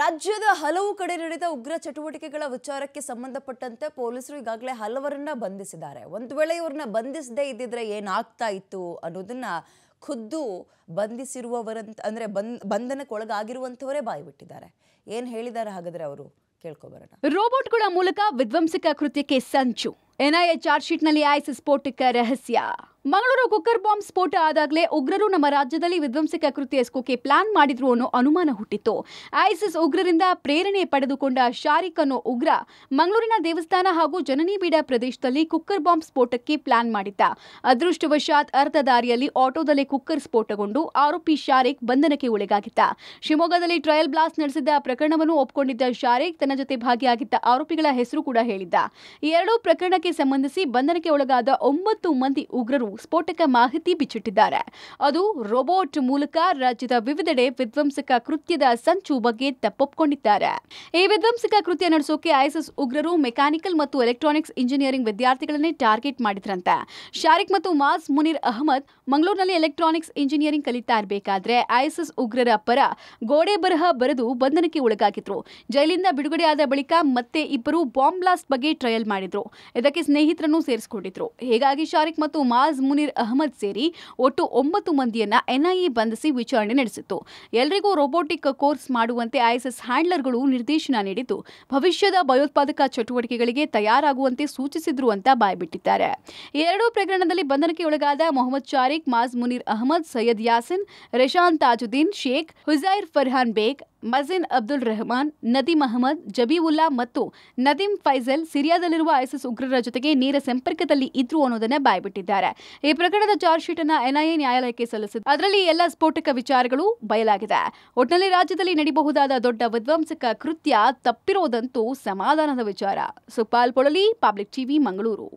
ರಾಜ್ಯದ ಹಲವು ಕಡೆ ನಡೆದ ಉಗ್ರ ಚಟುವಟಿಕೆಗಳ ವಿಚಾರಕ್ಕೆ ಸಂಬಂಧಪಟ್ಟಂತೆ ಪೊಲೀಸರು ಈಗಾಗಲೇ ಹಲವರನ್ನ ಬಂಧಿಸಿದ್ದಾರೆ ಒಂದು ವೇಳೆ ಇವ್ರನ್ನ ಬಂಧಿಸದೇ ಇದ್ದಿದ್ರೆ ಏನಾಗ್ತಾ ಇತ್ತು ಅನ್ನೋದನ್ನ ಖುದ್ದು ಬಂಧಿಸಿರುವವರಂತ ಅಂದ್ರೆ ಬಂದ್ ಬಂಧನಕ್ಕೆ ಒಳಗಾಗಿರುವಂಥವರೇ ಬಾಯಿ ಬಿಟ್ಟಿದ್ದಾರೆ ಏನು ಹೇಳಿದ್ದಾರೆ ಹಾಗಾದ್ರೆ ಅವರು ಕೇಳ್ಕೊಬರೋಣ ರೋಬೋಟ್ಗಳ ಮೂಲಕ ವಿಧ್ವಂಸಕ ಕೃತ್ಯಕ್ಕೆ ಸಂಚು ಎನ್ಐಎ ಚಾರ್ಜ್ ಶೀಟ್ನಲ್ಲಿ ಐಸಿಸ್ ಸ್ಫೋಟಕ ರಹಸ್ಯ ಮಂಗಳೂರು ಕುಕ್ಕರ್ ಬಾಂಬ್ ಸ್ಫೋಟ ಆದಾಗಲೇ ಉಗ್ರರು ನಮ್ಮ ರಾಜ್ಯದಲ್ಲಿ ವಿಧ್ವಂಸಕ ಕೃತ್ಯ ಎಸ್ಕೋಕೆ ಪ್ಲಾನ್ ಮಾಡಿದ್ರು ಅನ್ನೋ ಅನುಮಾನ ಹುಟ್ಟಿತ್ತು ಐಸಿಸ್ ಉಗ್ರರಿಂದ ಪ್ರೇರಣೆ ಪಡೆದುಕೊಂಡ ಶಾರಿಕ್ ಅನ್ನೋ ಉಗ್ರ ಮಂಗಳೂರಿನ ದೇವಸ್ಥಾನ ಹಾಗೂ ಜನನಿಬೀಡ ಪ್ರದೇಶದಲ್ಲಿ ಕುಕ್ಕರ್ ಬಾಂಬ್ ಸ್ಫೋಟಕ್ಕೆ ಪ್ಲಾನ್ ಮಾಡಿದ್ದ ಅದೃಷ್ಟವಶಾತ್ ಅರ್ಧ ದಾರಿಯಲ್ಲಿ ಆಟೋದಲ್ಲೇ ಕುಕ್ಕರ್ ಸ್ಫೋಟಗೊಂಡು ಆರೋಪಿ ಶಾರಿಕ್ ಬಂಧನಕ್ಕೆ ಒಳಗಾಗಿದ್ದ ಶಿವಮೊಗ್ಗದಲ್ಲಿ ಟ್ರಯಲ್ ಬ್ಲಾಸ್ಟ್ ನಡೆಸಿದ್ದ ಪ್ರಕರಣವನ್ನು ಒಪ್ಪಿಕೊಂಡಿದ್ದ ಶಾರಿಕ್ ತನ್ನ ಜೊತೆ ಭಾಗಿಯಾಗಿದ್ದ ಆರೋಪಿಗಳ ಹೆಸರು ಕೂಡ ಹೇಳಿದ್ದ ಎರಡೂ ಪ್ರಕರಣಕ್ಕೆ ಸಂಬಂಧಿಸಿ ಬಂಧನಕ್ಕೆ ಒಳಗಾದ ಒಂಬತ್ತು ಮಂದಿ ಉಗ್ರರು ಸ್ಫೋಟಕ ಮಾಹಿತಿ ಬಿಚ್ಚಿಟ್ಟಿದ್ದಾರೆ ಅದು ರೋಬೋಟ್ ಮೂಲಕ ರಾಜ್ಯದ ವಿವಿಧೆಡೆ ವಿಧ್ವಂಸಕ ಕೃತ್ಯದ ಸಂಚು ಬಗ್ಗೆ ತಪ್ಪೊಪ್ಪಿಕೊಂಡಿದ್ದಾರೆ ಈ ವಿಧ್ವಂಸಕ ಕೃತ್ಯ ನಡೆಸೋಕೆ ಐಎಸ್ಎಸ್ ಉಗ್ರರು ಮೆಕ್ಯಾನಿಕಲ್ ಮತ್ತು ಎಲೆಕ್ಟ್ರಾನಿಕ್ಸ್ ಇಂಜಿನಿಯರಿಂಗ್ ವಿದ್ಯಾರ್ಥಿಗಳನ್ನೇ ಟಾರ್ಗೆಟ್ ಮಾಡಿದ್ರಂತೆ ಶಾರಿಕ್ ಮತ್ತು ಮಾಸ್ ಮುನಿರ್ ಅಹಮದ್ ಮಂಗಳೂರಿನಲ್ಲಿ ಎಲೆಕ್ಟ್ರಾನಿಕ್ಸ್ ಇಂಜಿನಿಯರಿಂಗ್ ಕಲಿತಾ ಇರಬೇಕಾದ್ರೆ ಐಎಸ್ಎಸ್ ಉಗ್ರರ ಪರ ಗೋಡೆ ಬರಹ ಬರೆದು ಬಂಧನಕ್ಕೆ ಒಳಗಾಗಿದ್ರು ಜೈಲಿಂದ ಬಿಡುಗಡೆಯಾದ ಬಳಿಕ ಮತ್ತೆ ಇಬ್ಬರು ಬಾಂಬ್ ಬ್ಲಾಸ್ಟ್ ಬಗ್ಗೆ ಟ್ರಯಲ್ ಮಾಡಿದ್ರು ಇದಕ್ಕೆ ಸ್ನೇಹಿತರನ್ನು ಸೇರಿಸಿಕೊಂಡಿದ್ರು ಹೀಗಾಗಿ ಶಾರಿಕ್ ಮತ್ತು ಮಾಜ್ ಮುನೀರ್ ಅಹಮದ್ ಸೇರಿ ಒಟ್ಟು ಒಂಬತ್ತು ಮಂದಿಯನ್ನ ಎನ್ಐಎ ಬಂಧಿಸಿ ವಿಚಾರಣೆ ನಡೆಸಿತ್ತು ಎಲ್ಲರಿಗೂ ರೋಬೋಟಿಕ್ ಕೋರ್ಸ್ ಮಾಡುವಂತೆ ಐಎಸ್ಎಸ್ ಹ್ಯಾಂಡ್ಲರ್ಗಳು ನಿರ್ದೇಶನ ನೀಡಿದ್ದು ಭವಿಷ್ಯದ ಭಯೋತ್ಪಾದಕ ಚಟುವಟಿಕೆಗಳಿಗೆ ತಯಾರಾಗುವಂತೆ ಸೂಚಿಸಿದ್ರು ಅಂತ ಬಾಯ್ಬಿಟ್ಟಿದ್ದಾರೆ ಎರಡೂ ಪ್ರಕರಣದಲ್ಲಿ ಬಂಧನಕ್ಕೆ ಒಳಗಾದ ಮೊಹಮ್ಮದ್ ಚಾರಿಕ್ ಮಾಜ್ ಮುನೀರ್ ಅಹಮದ್ ಸೈಯದ್ ಯಾಸಿನ್ ರೆಶಾನ್ ತಾಜುದ್ದೀನ್ ಶೇಖ್ ಹುಜೈರ್ ಫರ್ಹಾನ್ ಬೇಗ್ ಮಜಿನ್ ಅಬ್ದುಲ್ ರೆಹಮಾನ್ ನದೀಮ್ ಅಹಮದ್ ಜಬೀವುಲ್ಲಾ ಮತ್ತು ನದೀಮ್ ಫೈಜಲ್ ಸಿರಿಯಾದಲ್ಲಿರುವ ಐಸಿಸ್ ಉಗ್ರರ ಜೊತೆಗೆ ನೇರ ಸಂಪರ್ಕದಲ್ಲಿ ಇದ್ರು ಅನ್ನೋದನ್ನ ಬಾಯ್ಬಿಟ್ಟಿದ್ದಾರೆ ಈ ಪ್ರಕರಣದ ಚಾರ್ಜ್ ಶೀಟ್ ಅನ್ನು ಎನ್ಐಎ ನ್ಯಾಯಾಲಯಕ್ಕೆ ಸಲ್ಲಿಸಿದ್ದು ಅದರಲ್ಲಿ ಎಲ್ಲ ಸ್ಫೋಟಕ ವಿಚಾರಗಳು ಬಯಲಾಗಿದೆ ಒಟ್ಟಿನಲ್ಲಿ ರಾಜ್ಯದಲ್ಲಿ ನಡೆಯಬಹುದಾದ ದೊಡ್ಡ ವಿಧ್ವಂಸಕ ಕೃತ್ಯ ತಪ್ಪಿರೋದಂತೂ ಸಮಾಧಾನದ ವಿಚಾರ ಸುಪಾಲ್ ಪೊಳಲಿ ಪಬ್ಲಿಕ್ ಟಿವಿ ಮಂಗಳೂರು